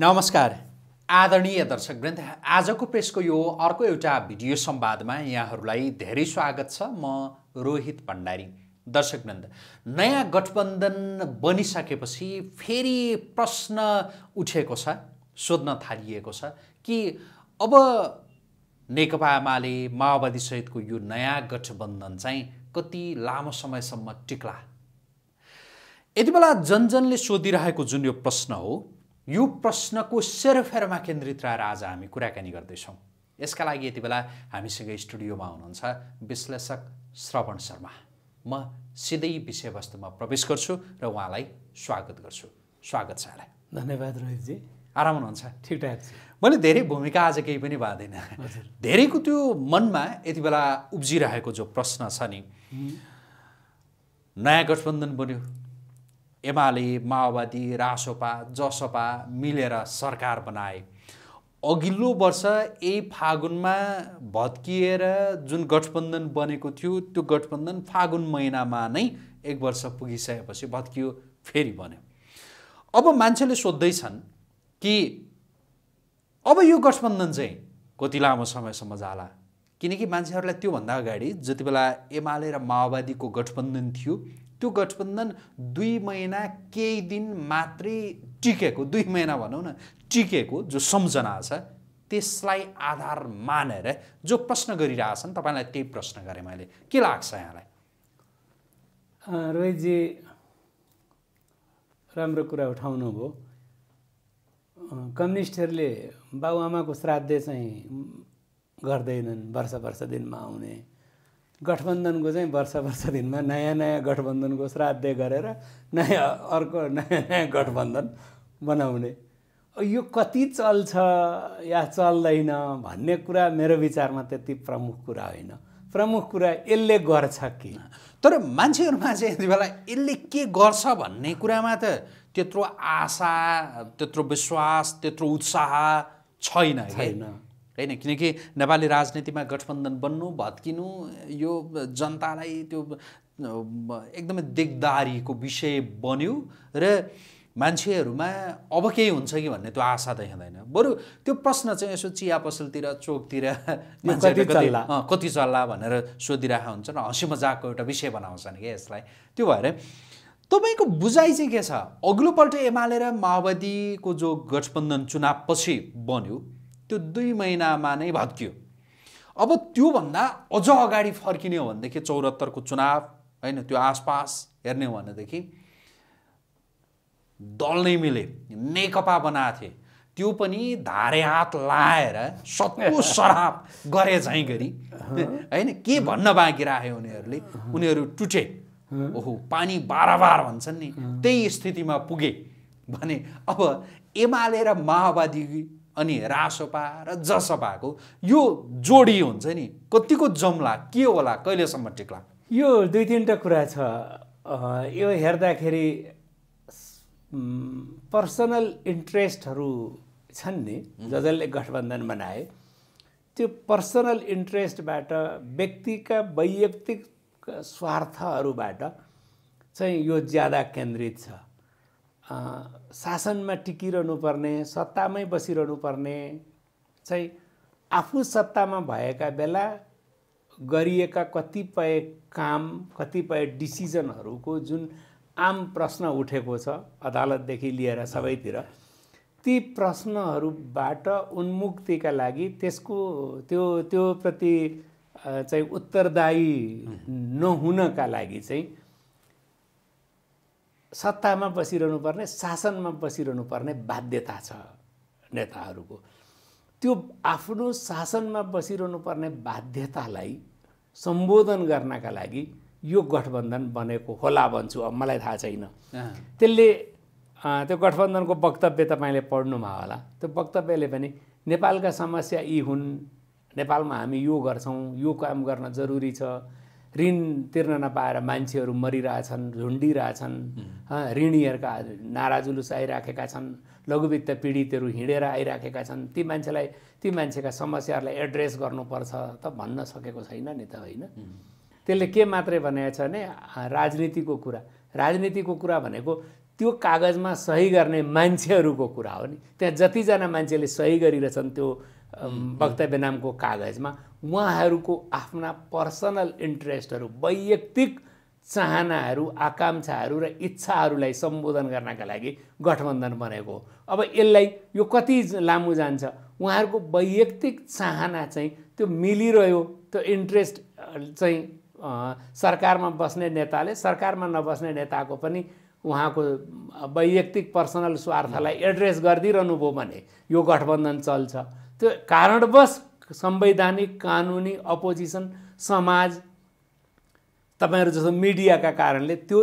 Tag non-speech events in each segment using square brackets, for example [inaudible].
नमस्कार आदरणीय दर्शक आजको प्रेसको यो अर्को एउटा भिडियो संवादमा यहाँहरूलाई धेरै स्वागत छ म रोहित भण्डारी दर्शक नयाँ गठबन्धन बनिसकेपछि फेरि प्रश्न उठेको छ सोध्न थालिएको छ कि अब नेकपा एमाले माओवादीसहितको यो नयाँ गठबन्धन चाहिँ कति लामो समयसम्म टिक्ला यति बेला जनजनले सोधिरहेको जुन यो प्रश्न हो यो प्रश्नको सेरोफेरोमा केन्द्रित रहेर आज हामी कुराकानी गर्दैछौँ यसका लागि यति बेला हामीसँग स्टुडियोमा हुनुहुन्छ विश्लेषक श्रवण शर्मा म सिधै विषयवस्तुमा प्रवेश गर्छु र उहाँलाई स्वागत गर्छु स्वागत छ धन्यवाद रोहितजी आराम हुनुहुन्छ ठिकठाक मैले धेरै भूमिका आज केही पनि बाँधिनँ धेरैको त्यो मनमा यति बेला उब्जिरहेको जो प्रश्न छ नि नयाँ गठबन्धन बन्यो एमाले माओवादी रासोपा जसपा मिलेर सरकार बनाए अघिल्लो वर्ष यही फागुनमा भत्किएर जुन गठबन्धन बनेको थियो त्यो गठबन्धन फागुन महिनामा नै एक वर्ष पुगिसकेपछि भत्कियो फेरि बन्यो अब मान्छेले सोध्दैछन् कि अब यो गठबन्धन चाहिँ कति लामो समयसम्म जाला किनकि मान्छेहरूलाई त्योभन्दा अगाडि जति बेला एमाले र माओवादीको गठबन्धन थियो त्यो गठबन्धन दुई महिना केही दिन मात्रै टिकेको दुई महिना भनौँ न टिकेको जो सम्झना छ त्यसलाई आधार मानेर जो प्रश्न गरिरहेछन् तपाईँलाई त्यही प्रश्न गरेँ मैले के लाग्छ यहाँलाई रोहितजी राम्रो कुरा उठाउनुभयो कम्युनिस्टहरूले बाबुआमाको श्राद्ध चाहिँ गर्दैनन् वर्ष वर्ष दिनमा आउने गठबन्धनको चाहिँ वर्ष वर्ष दिनमा नयाँ नयाँ गठबन्धनको श्राद्ध गरेर नयाँ अर्को नयाँ नयाँ गठबन्धन बनाउने यो कति चल्छ या चल्दैन भन्ने कुरा मेरो विचारमा त्यति प्रमुख कुरा होइन प्रमुख कुरा यसले गर्छ कि तर मान्छेहरूमा चाहिँ यति बेला यसले के गर्छ भन्ने कुरामा त त्यत्रो आशा त्यत्रो विश्वास त्यत्रो उत्साह छैन छैन होइन किनकि नेपाली राजनीतिमा गठबन्धन बन्नु भत्किनु यो जनतालाई त्यो एकदमै देखदारीको विषय बन्यो र मान्छेहरूमा अब केही हुन्छ कि भन्ने त्यो आशा देख्दैन बरु त्यो प्रश्न चाहिँ यसो चिया पसलतिर चोकतिर कति चल्ला भनेर हुन्छ र हँसी मजाकको एउटा विषय बनाउँछन् कि यसलाई त्यो भएर तपाईँको बुझाइ चाहिँ के छ अघिल्लोपल्ट एमाले र माओवादीको जो गठबन्धन चुनावपछि बन्यो त्यो दुई महिनामा नै भत्कियो अब त्योभन्दा अझ अगाडि फर्किने हो भनेदेखि चौरात्तरको चुनाव होइन त्यो आसपास हेर्ने हो भनेदेखि दल नै मिले नेकपा बनाएको थिए त्यो पनि धारे हात लाएर सत्तो सराप गरे झैँ गरी होइन के भन्न बाँकी राखे उनीहरूले उनीहरू टुटे ओहो पानी बारम्बार भन्छन् नि त्यही स्थितिमा पुगे भने अब एमाले र माओवादी अनि रासोपा र जसपाको यो जोडी हुन्छ नि कतिको जम्ला के होला कहिलेसम्म टिक्ला यो दुई तिनवटा कुरा छ यो हेर्दाखेरि पर्सनल इन्ट्रेस्टहरू छन् नि जसले गठबन्धन बनाए त्यो पर्सनल इन्ट्रेस्टबाट व्यक्तिका वैयक्तिक स्वार्थहरूबाट चाहिँ यो ज्यादा केन्द्रित छ शासनमा टिकिरहनु पर्ने सत्तामै बसिरहनु पर्ने चाहिँ आफू सत्तामा भएका बेला गरिएका कतिपय काम कतिपय डिसिजनहरूको जुन आम प्रश्न उठेको छ अदालतदेखि लिएर सबैतिर ती प्रश्नहरूबाट उन्मुक्तिका लागि त्यसको त्यो त्यो प्रति चाहिँ उत्तरदायी नहुनका लागि चाहिँ सत्तामा बसिरहनु पर्ने शासनमा बसिरहनु पर्ने बाध्यता छ नेताहरूको त्यो आफ्नो शासनमा बसिरहनु पर्ने बाध्यतालाई सम्बोधन गर्नका लागि यो गठबन्धन बनेको होला भन्छु अब मलाई थाहा छैन त्यसले त्यो गठबन्धनको वक्तव्य तपाईँले पढ्नुभयो होला त्यो वक्तव्यले पनि नेपालका समस्या यी हुन् नेपालमा हामी यो गर्छौँ यो काम गर्न जरुरी छ ऋण तिर्न नपाएर मान्छेहरू मरिरहेछन् झुन्डिरहेछन् ऋणीहरूका नाराजुलुस आइराखेका छन् लघुवित्त पीडितहरू हिँडेर आइराखेका छन् ती मान्छेलाई ती मान्छेका समस्याहरूलाई एड्रेस गर्नुपर्छ त भन्न सकेको छैन नि त होइन त्यसले के मात्रै भनेको छ भने राजनीतिको कुरा राजनीतिको कुरा भनेको त्यो कागजमा सही गर्ने मान्छेहरूको कुरा हो नि त्यहाँ जतिजना मान्छेले सही गरिरहेछन् त्यो वक्तव्य नामको कागजमा उहाँहरूको आफ्ना पर्सनल इन्ट्रेस्टहरू वैयक्तिक चाहनाहरू आकाङ्क्षाहरू र इच्छाहरूलाई सम्बोधन गर्नका लागि गठबन्धन बनेको अब यसलाई यो कति लामो जान्छ उहाँहरूको वैयक्तिक चाहना चाहिँ त्यो मिलिरह्यो त्यो इन्ट्रेस्ट चाहिँ सरकारमा बस्ने नेताले सरकारमा नबस्ने नेताको पनि उहाँको वैयक्तिक पर्सनल स्वार्थलाई एड्रेस गरिदिइरहनु भयो भने यो गठबन्धन चल्छ त्यो कारणवश संवैधानिक कानुनी अपोजिसन समाज तपाईँहरू जस्तो मिडियाका कारणले त्यो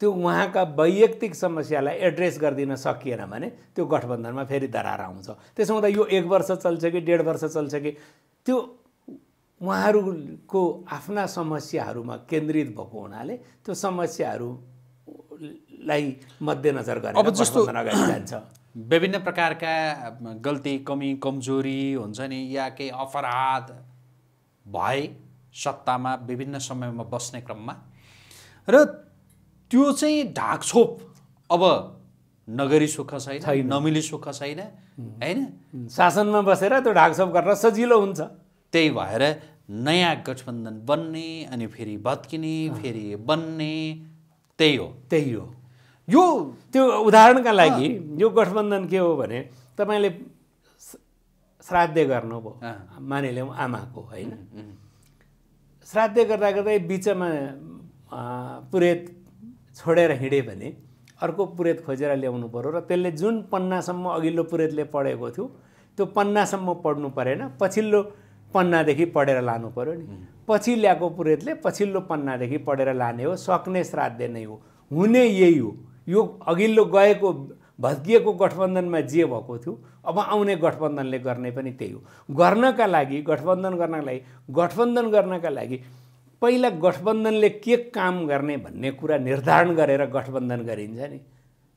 त्यो उहाँका वैयक्तिक समस्यालाई एड्रेस गरिदिन सकिएन भने त्यो गठबन्धनमा फेरि दरार आउँछ त्यसो हुँदा यो एक वर्ष चल्छ कि डेढ वर्ष चल्छ कि त्यो उहाँहरूको आफ्ना समस्याहरूमा केन्द्रित भएको हुनाले त्यो समस्याहरूलाई मध्यनजर गरेर अब जस्तो जान्छ विभिन्न प्रकारका गल्ती कमी कमजोरी हुन्छ नि या केही अपराध भए सत्तामा विभिन्न समयमा बस्ने क्रममा र त्यो चाहिँ ढाकछोप अब नगरी सुख छैन नमिली सुख छैन होइन शासनमा बसेर त्यो ढाकछोप गर्न सजिलो हुन्छ त्यही भएर नयाँ गठबन्धन बन्ने अनि फेरि भत्किने फेरि बन्ने त्यही हो त्यही हो यो त्यो उदाहरणका लागि यो गठबन्धन के हो भने तपाईँले श्राद्ध गर्नुभयो मानिलिउँ आमाको होइन श्राद्ध गर्दा गर्दै बिचमा पुरेत छोडेर हिँड्यो भने अर्को पुरेत खोजेर ल्याउनु पऱ्यो र त्यसले जुन पन्नासम्म अघिल्लो पुरेतले पढेको थियो त्यो पन्नासम्म पढ्नु परेन पछिल्लो पन्नादेखि पढेर लानु पऱ्यो नि पछि ल्याएको पुरेतले पछिल्लो पन्नादेखि पढेर लाने हो सक्ने श्राद्ध नै हो हुने यही हो यो अघिल्लो गएको भत्किएको गठबन्धनमा जे भएको थियो अब आउने गठबन्धनले गर्ने पनि त्यही हो गर्नका लागि गठबन्धन गर्नका लागि गठबन्धन गर्नका लागि पहिला गठबन्धनले के काम गर्ने भन्ने कुरा निर्धारण गरेर गठबन्धन गरिन्छ नि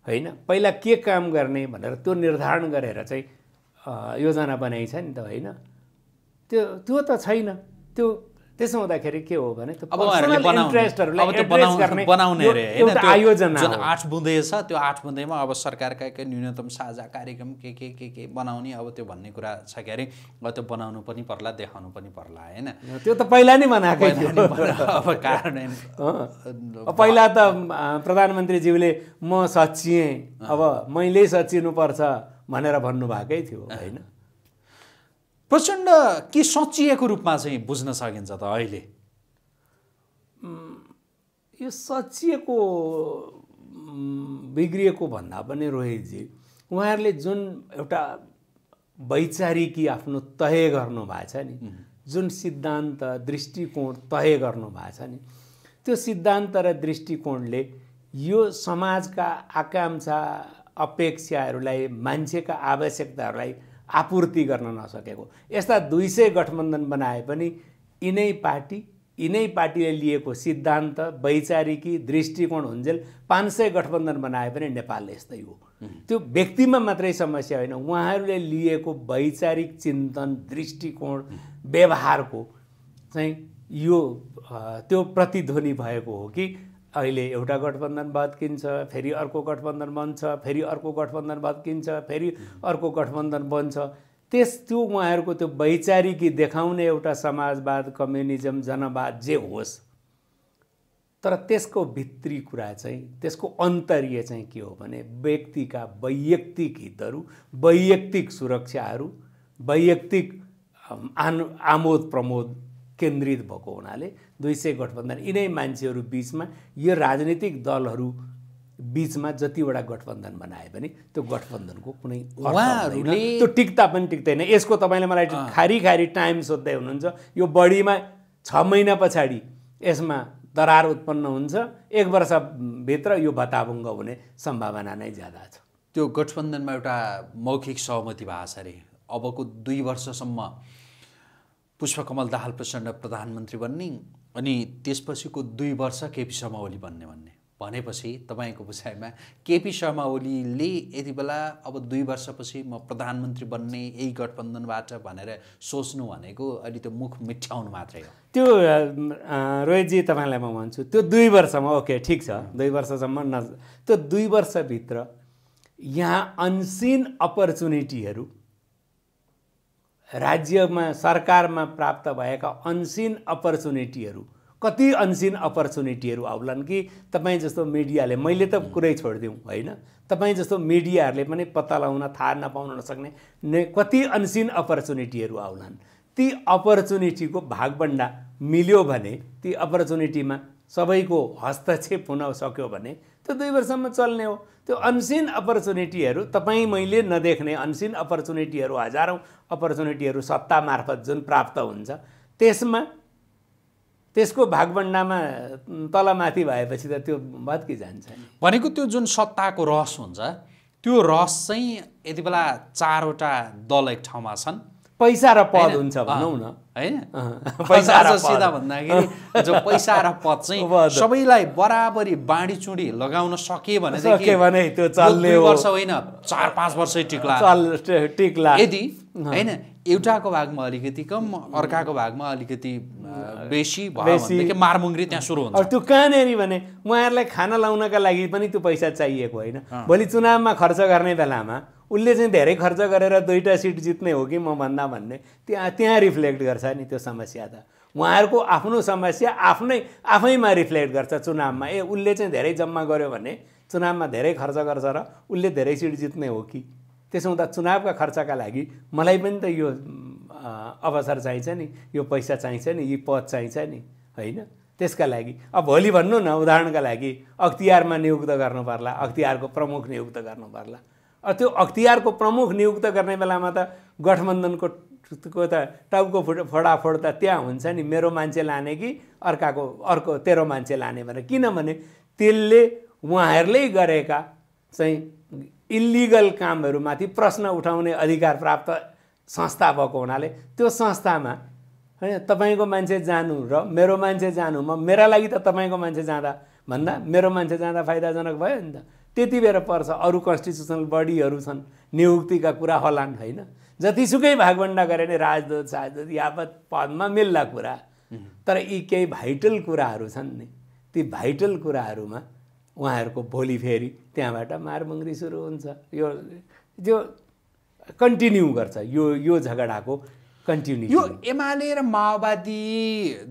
होइन पहिला के काम गर्ने भनेर त्यो निर्धारण गरेर चाहिँ योजना बनाइन्छ नि त होइन त्यो त्यो त छैन त्यो त्यसो हुँदाखेरि के हो भने त्यो आयोजना आठ बुँदै छ त्यो आठ बुँदैमा अब सरकारका के न्यूनतम साझा कार्यक्रम के के के के बनाउने अब त्यो भन्ने कुरा छ के अरे अब त्यो बनाउनु पनि पर्ला देखाउनु पनि पर्ला होइन त्यो त पहिला नै बनाएको अब कारण [laughs] पहिला त प्रधानमन्त्रीज्यूले म सचिएँ अब मैले सचिनुपर्छ भनेर भन्नुभएकै थियो होइन प्रचण्ड के सचिएको रूपमा चाहिँ बुझ्न सकिन्छ त अहिले यो सचिएको बिग्रिएको भन्दा पनि रोहितजी उहाँहरूले जुन एउटा वैचारिकी आफ्नो तय गर्नुभएको छ नि जुन सिद्धान्त दृष्टिकोण तय गर्नुभएको छ नि त्यो सिद्धान्त र दृष्टिकोणले यो समाजका आकाङ्क्षा अपेक्षाहरूलाई मान्छेका आवश्यकताहरूलाई आपूर्ति गर्न नसकेको यस्ता दुई सय गठबन्धन बनाए पनि यिनै पार्टी यिनै पार्टीले लिएको सिद्धान्त वैचारिकी दृष्टिकोण हुन्जेल पाँच सय गठबन्धन बनाए पनि नेपाल यस्तै हो त्यो व्यक्तिमा मात्रै समस्या होइन उहाँहरूले लिएको वैचारिक चिन्तन दृष्टिकोण व्यवहारको चाहिँ यो त्यो प्रतिध्वनि भएको हो कि अहिले एउटा गठबन्धन भत्किन्छ फेरि अर्को गठबन्धन बन्छ फेरि अर्को गठबन्धन भत्किन्छ फेरि अर्को गठबन्धन बन्छ त्यस त्यो उहाँहरूको त्यो वैचारिकी देखाउने एउटा समाजवाद कम्युनिजम जनवाद जे होस् तर त्यसको भित्री कुरा चाहिँ त्यसको अन्तर्य चाहिँ के हो भने व्यक्तिका वैयक्तिक हितहरू वैयक्तिक सुरक्षाहरू वैयक्तिक आन आमोद प्रमोद केन्द्रित भएको हुनाले दुई सय गठबन्धन यिनै मान्छेहरू बिचमा यो राजनीतिक दलहरू बिचमा जतिवटा गठबन्धन बनाए पनि त्यो गठबन्धनको कुनै त्यो टिक्ता पनि टिक्दैन यसको तपाईँले मलाई खारी खारी टाइम सोध्दै हुनुहुन्छ यो बढीमा छ महिना पछाडि यसमा दरार उत्पन्न हुन्छ एक वर्षभित्र यो भत्ताभुङ्ग हुने सम्भावना नै ज्यादा छ त्यो गठबन्धनमा एउटा मौखिक सहमति भएको छ अरे अबको दुई वर्षसम्म पुष्पकमल दाहाल प्रचण्ड प्रधानमन्त्री बन्ने अनि त्यसपछिको दुई वर्ष केपी शर्मा ओली बन्ने भन्ने भनेपछि तपाईँको बुझाइमा केपी शर्मा ओलीले यति बेला अब दुई वर्षपछि म प्रधानमन्त्री बन्ने यही गठबन्धनबाट भनेर सोच्नु भनेको अहिले त्यो मुख मिठ्याउनु मात्रै हो त्यो रोहितजी तपाईँलाई म भन्छु त्यो दुई वर्षमा ओके ठिक छ दुई वर्षसम्म न त्यो दुई वर्षभित्र यहाँ अनसिन अपर्च्युनिटीहरू राज्यमा सरकारमा प्राप्त भएका अनसिन अपर्च्युनिटीहरू कति अनसिन अपर्च्युनिटीहरू आउलान् कि तपाईँ जस्तो मिडियाले मैले त कुरै छोडिदिउँ होइन तपाईँ जस्तो मिडियाहरूले पनि पत्ता लगाउन थाहा नपाउन नसक्ने कति अनसिन अपर्च्युनिटीहरू आउलान् ती अपर्च्युनिटीको भागभन्डा मिल्यो भने ती अपर्च्युनिटीमा सबैको हस्तक्षेप हुन सक्यो भने त्यो दुई वर्षसम्म चल्ने हो त्यो अनसिन अपर्च्युनिटीहरू तपाईँ मैले नदेख्ने अनसिन अपर्च्युनिटीहरू हजारौँ अपर्च्युनिटीहरू सत्ता मार्फत जुन प्राप्त हुन्छ त्यसमा त्यसको भागभन्डामा तलमाथि भएपछि त त्यो भत्की जान्छ भनेको त्यो जुन सत्ताको रहस हुन्छ त्यो रहस चाहिँ यति बेला चारवटा दल एक ठाउँमा छन् पैसा र पद हुन्छ भनौँ न होइन पैसा र सिधा भन्दाखेरि जो पैसा र पद चाहिँ [laughs] सबैलाई बराबरी बाँडीचुँडी लगाउन सके भने त्यो दुई वर्ष होइन चार पाँच वर्षै टिक्ला टिक्ला यदि होइन एउटाको भागमा अलिकति कम अर्काको भागमा अलिकति बेसी बेसी मारमुङ्ग्री त्यहाँ सुरु हुन्छ त्यो कहाँनिर भने उहाँहरूलाई खाना लाउनका लागि पनि त्यो पैसा चाहिएको होइन भोलि चुनावमा खर्च गर्ने बेलामा उसले चाहिँ धेरै खर्च गरेर दुईवटा सिट जित्ने हो कि म भन्दा भन्ने त्यहाँ त्यहाँ रिफ्लेक्ट गर्छ नि त्यो समस्या त उहाँहरूको आफ्नो समस्या आफ्नै आफैमा रिफ्लेक्ट गर्छ चुनावमा ए उसले चाहिँ धेरै जम्मा गर्यो भने चुनावमा धेरै खर्च गर्छ र उसले धेरै सिट जित्ने हो कि त्यसो हुँदा चुनावका खर्चका लागि मलाई पनि त यो अवसर चाहिन्छ नि यो पैसा चाहिन्छ नि यी पद चाहिन्छ नि होइन त्यसका लागि अब भोलि भन्नु न उदाहरणका लागि अख्तियारमा नियुक्त गर्नु पर्ला अख्तियारको प्रमुख नियुक्त गर्नु पर्ला त्यो अख्तियारको प्रमुख नियुक्त गर्ने बेलामा त गठबन्धनको को त टाउको फुट फोडाफोड त त्यहाँ हुन्छ नि मेरो मान्छे लाने कि अर्काको अर्को तेरो मान्छे लाने भनेर किनभने त्यसले उहाँहरूले गरेका चाहिँ इल्लिगल कामहरूमाथि प्रश्न उठाउने अधिकार प्राप्त संस्था भएको हुनाले त्यो संस्थामा होइन तपाईँको मान्छे जानु र मेरो मान्छे जानु म मेरा लागि त तपाईँको मान्छे जाँदा भन्दा मेरो मान्छे जाँदा फाइदाजनक भयो नि त त्यति बेर पर्छ अरू कन्स्टिट्युसनल बडीहरू छन् नियुक्तिका कुरा होलान् होइन जतिसुकै भागभन्डा गरे भने राजदूत साजदूत यावत पदमा मिल्ला कुरा तर यी केही भाइटल कुराहरू छन् नि ती भाइटल कुराहरूमा उहाँहरूको भोलि फेरि त्यहाँबाट मारमङ्ग्री सुरु हुन्छ यो जो कन्टिन्यू गर्छ यो यो झगडाको कन्टिन्यू यो एमाले र माओवादी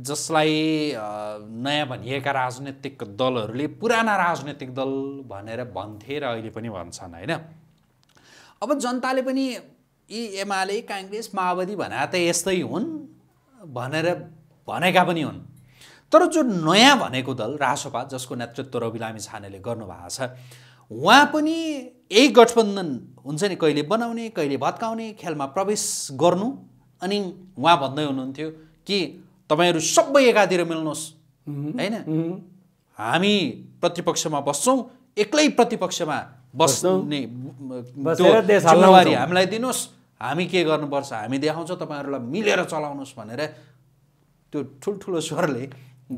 जसलाई नयाँ भनिएका राजनैतिक दलहरूले पुराना राजनैतिक दल भनेर भन्थे र अहिले पनि भन्छन् होइन अब जनताले पनि यी एमाले काङ्ग्रेस माओवादी भने त यस्तै हुन् भनेर भनेका पनि हुन् तर जो नयाँ भनेको दल रासोपा जसको नेतृत्व रवि लामी छानेले गर्नुभएको छ उहाँ पनि यही गठबन्धन हुन्छ नि कहिले बनाउने कहिले भत्काउने खेलमा प्रवेश गर्नु अनि उहाँ भन्दै हुनुहुन्थ्यो कि तपाईँहरू सबै एकातिर मिल्नुहोस् होइन हामी प्रतिपक्षमा बस्छौँ एक्लै प्रतिपक्षमा बस्ने जिम्मेवारी हामीलाई दिनुहोस् हामी के गर्नुपर्छ हामी देखाउँछौँ तपाईँहरूलाई मिलेर चलाउनुहोस् भनेर त्यो ठुल्ठुलो स्वरले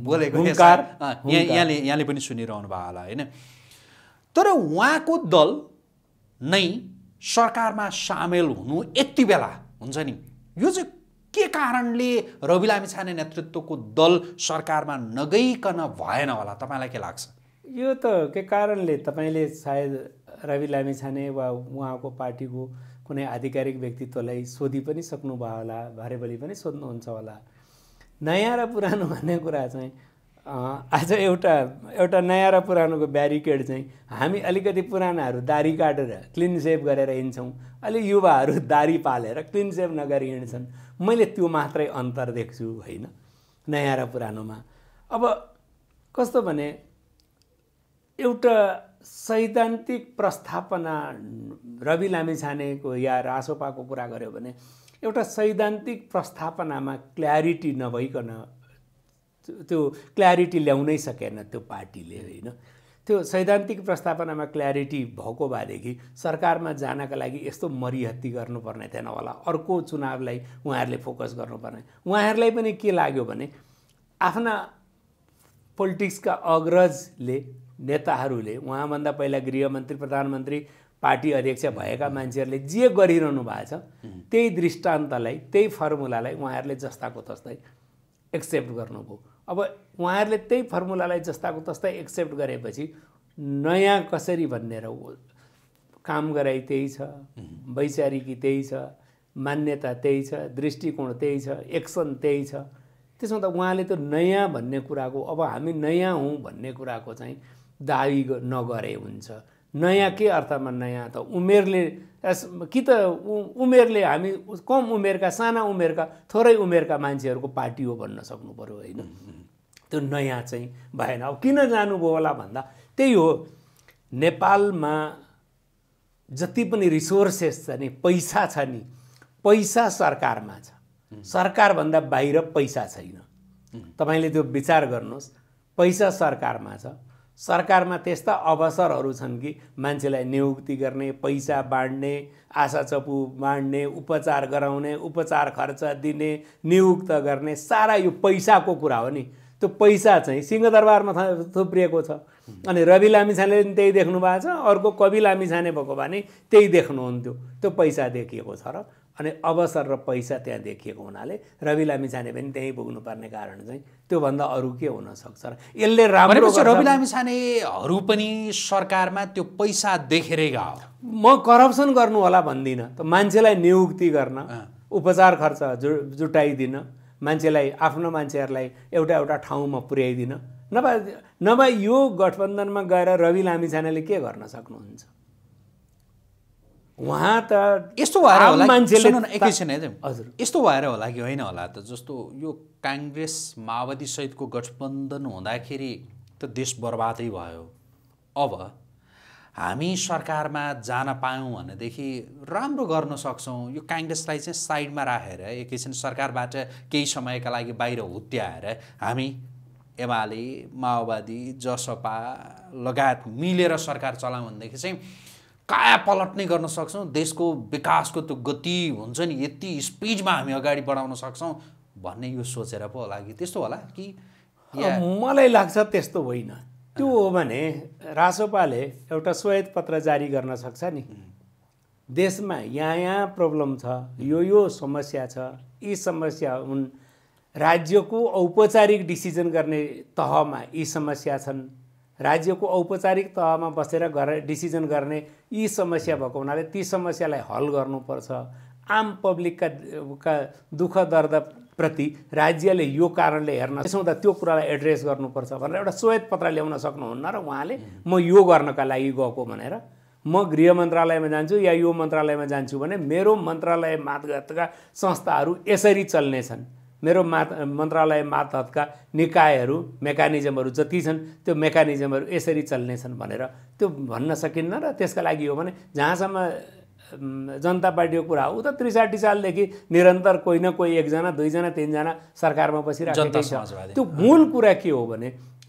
बोलेको यहाँले यहाँले पनि सुनिरहनु भयो होला होइन तर उहाँको दल नै सरकारमा सामेल हुनु यति बेला हुन्छ नि यो चाहिँ के कारणले रवि लामिछाने नेतृत्वको दल सरकारमा नगइकन भएन होला तपाईँलाई के लाग्छ यो त के कारणले तपाईँले सायद रवि लामिछाने वा उहाँको पार्टीको कुनै आधिकारिक व्यक्तित्वलाई सोधि पनि सक्नुभयो होला भरेभोलि पनि सोध्नुहुन्छ होला नयाँ र पुरानो भन्ने कुरा चाहिँ आज एउटा एउटा नयाँ र पुरानोको ब्यारिकेड चाहिँ हामी अलिकति पुरानाहरू दारी काटेर क्लिन सेभ गरेर हिँड्छौँ अलि युवाहरू दारी पालेर क्लिन सेभ नगरी हिँड्छन् मैले त्यो मात्रै अन्तर देख्छु होइन नयाँ र पुरानोमा अब कस्तो भने एउटा सैद्धान्तिक प्रस्थापना रवि लामिछानेको या रासोपाको कुरा गऱ्यो भने एउटा सैद्धान्तिक प्रस्थापनामा क्ल्यारिटी नभइकन त्यो क्ल्यारिटी ल्याउनै सकेन त्यो पार्टीले होइन त्यो सैद्धान्तिक प्रस्तावनामा क्ल्यारिटी भएको भएदेखि सरकारमा जानका लागि यस्तो मरिहत्ती गर्नुपर्ने थिएन होला अर्को चुनावलाई उहाँहरूले फोकस गर्नुपर्ने उहाँहरूलाई पनि के लाग्यो भने आफ्ना पोलिटिक्सका अग्रजले नेताहरूले उहाँभन्दा पहिला गृहमन्त्री प्रधानमन्त्री पार्टी अध्यक्ष भएका मान्छेहरूले जे गरिरहनु भएको छ त्यही दृष्टान्तलाई त्यही फर्मुलालाई उहाँहरूले जस्ताको तस्तै एक्सेप्ट गर्नुभयो अब उहाँहरूले त्यही फर्मुलालाई जस्ताको तस्तै एक्सेप्ट गरेपछि नयाँ कसरी भन्ने र काम गराइ त्यही छ वैचारिकी त्यही छ मान्यता त्यही छ दृष्टिकोण त्यही छ एक्सन त्यही छ त्यसमा त उहाँले त्यो नयाँ भन्ने कुराको अब हामी नयाँ हौँ भन्ने कुराको चाहिँ दावी नगरे हुन्छ नयाँ के अर्थमा नयाँ त उमेरले कि त उमेरले हामी कम उमेरका साना उमेरका थोरै उमेरका मान्छेहरूको पार्टी हो भन्न सक्नु पऱ्यो होइन त्यो नयाँ चाहिँ भएन अब किन जानुभयो होला भन्दा त्यही हो नेपालमा जति पनि रिसोर्सेस छ नि पैसा छ नि पैसा सरकारमा छ सरकारभन्दा बाहिर पैसा छैन तपाईँले त्यो विचार गर्नुहोस् पैसा सरकारमा छ सरकारमा त्यस्ता अवसरहरू छन् कि मान्छेलाई नियुक्ति गर्ने पैसा बाँड्ने आशा चपु बाँड्ने उपचार गराउने उपचार खर्च दिने नियुक्त गर्ने सारा यो पैसाको कुरा हो नि त्यो पैसा चाहिँ सिंहदरबारमा थुप्रिएको छ अनि रवि लामिछाने पनि त्यही देख्नु भएको छ अर्को कवि लामिछाने भएको भने त्यही देख्नुहुन्थ्यो त्यो पैसा देखिएको छ र अनि अवसर र पैसा त्यहाँ देखिएको हुनाले रवि लामी छाने पनि त्यहीँ पुग्नुपर्ने कारण चाहिँ त्योभन्दा अरू के हुनसक्छ र यसले राम्रो रवि लामी छानेहरू पनि सरकारमा त्यो पैसा देखेरै गयो म करप्सन गर्नु होला भन्दिनँ त मान्छेलाई नियुक्ति गर्न उपचार खर्च जु जुटाइदिन मान्छेलाई आफ्नो मान्छेहरूलाई एउटा एउटा ठाउँमा पुर्याइदिन नभए नभए यो गठबन्धनमा गएर रवि लामी छानेले के गर्न सक्नुहुन्छ उहाँ त यस्तो भएर होला मान्छेले एकैछिन है हजुर यस्तो भएर होला कि होइन होला त जस्तो यो काङ्ग्रेस माओवादी सहितको गठबन्धन हुँदाखेरि त देश बर्बादै भयो अब हामी सरकारमा जान पायौँ भनेदेखि राम्रो गर्न सक्छौँ यो काङ्ग्रेसलाई चाहिँ साइडमा राखेर एकैछिन सरकारबाट केही समयका लागि बाहिर हुत्याएर हामी एमाले माओवादी जसपा लगायत मिलेर सरकार चलायौँ भनेदेखि चाहिँ पलट नै गर्न सक्छौँ देशको विकासको त्यो गति हुन्छ नि यति स्पिडमा हामी अगाडि बढाउन सक्छौँ भन्ने यो सोचेर पो होला कि त्यस्तो होला कि मलाई लाग्छ त्यस्तो होइन त्यो हो भने रासोपाले एउटा श्वेत पत्र जारी गर्न सक्छ नि देशमा यहाँ यहाँ प्रब्लम छ यो यो समस्या छ यी समस्या हुन् राज्यको औपचारिक डिसिजन गर्ने तहमा यी समस्या छन् राज्यको औपचारिक तहमा बसेर गरे डिसिजन गर्ने यी समस्या भएको हुनाले ती समस्यालाई हल गर्नुपर्छ आम पब्लिकका का दुःख दर्दप्रति राज्यले यो कारणले हेर्न त्यसो त्यो कुरालाई एड्रेस गर्नुपर्छ भनेर एउटा श्वेत पत्र ल्याउन सक्नुहुन्न र उहाँले म यो गर्नका लागि गएको भनेर म गृह मन्त्रालयमा जान्छु या यो मन्त्रालयमा जान्छु भने मेरो मन्त्रालय मातगतका संस्थाहरू यसरी चल्नेछन् मेरो मा मन्त्रालय मातहतका निकायहरू मेकानिजमहरू जति छन् त्यो मेकानिजमहरू यसरी चल्नेछन् भनेर त्यो भन्न सकिन्न र त्यसका लागि हो भने जहाँसम्म जनता पार्टीको कुरा हो ऊ त त्रिसाठी सालदेखि निरन्तर कोही न कोही एकजना दुईजना तिनजना सरकारमा बसिरहेको छ त्यो मूल कुरा के हो भने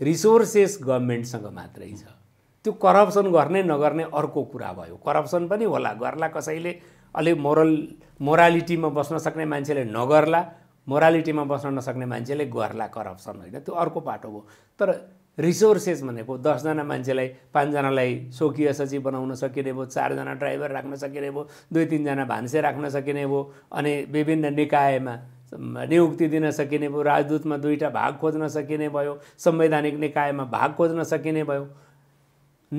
रिसोर्सेस गभर्मेन्टसँग मात्रै छ त्यो करप्सन गर्ने नगर्ने अर्को कुरा भयो करप्सन पनि होला गर्ला कसैले अलिक मोरल मोरालिटीमा बस्न सक्ने मान्छेले नगर्ला मोरालिटीमा बस्न नसक्ने मान्छेले गर्ला करप्सन होइन त्यो अर्को पाटो हो तर रिसोर्सेस भनेको दसजना मान्छेलाई पाँचजनालाई स्वकीय सचिव बनाउन सकिने भयो चारजना ड्राइभर राख्न सकिने भयो दुई तिनजना भान्से राख्न सकिने भयो अनि विभिन्न निकायमा नियुक्ति दिन सकिने भयो राजदूतमा दुईवटा भाग खोज्न सकिने भयो संवैधानिक निकायमा भाग खोज्न सकिने भयो